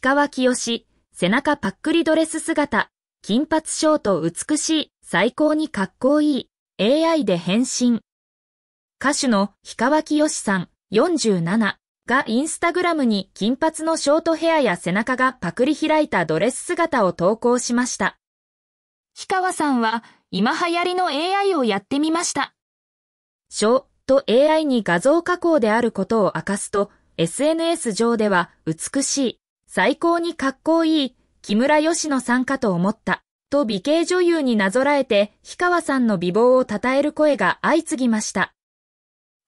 氷川きよし、背中パックリドレス姿、金髪ショート美しい、最高にかっこいい、AI で返信。歌手の氷川きよしさん、47。がインスタグラムに金髪のショートヘアや背中がパクリ開いたドレス姿を投稿しました。氷川さんは今流行りの AI をやってみました。ショート AI に画像加工であることを明かすと SNS 上では美しい、最高にかっこいい木村義乃さんかと思った。と美形女優になぞらえて、氷川さんの美貌を称える声が相次ぎました。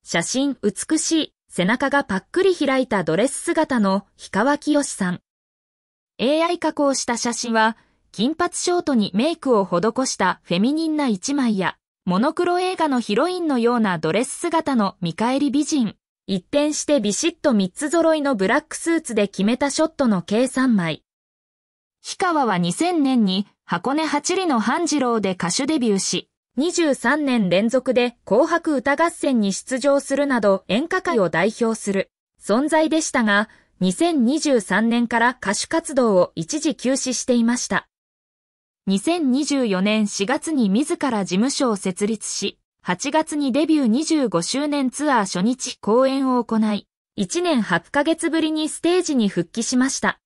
写真美しい、背中がパックリ開いたドレス姿の氷川きよしさん。AI 加工した写真は、金髪ショートにメイクを施したフェミニンな一枚や、モノクロ映画のヒロインのようなドレス姿の見返り美人。一転してビシッと三つ揃いのブラックスーツで決めたショットの計三枚。氷川は2000年に箱根八里の半次郎で歌手デビューし、23年連続で紅白歌合戦に出場するなど演歌界を代表する存在でしたが、2023年から歌手活動を一時休止していました。2024年4月に自ら事務所を設立し、8月にデビュー25周年ツアー初日公演を行い、1年8ヶ月ぶりにステージに復帰しました。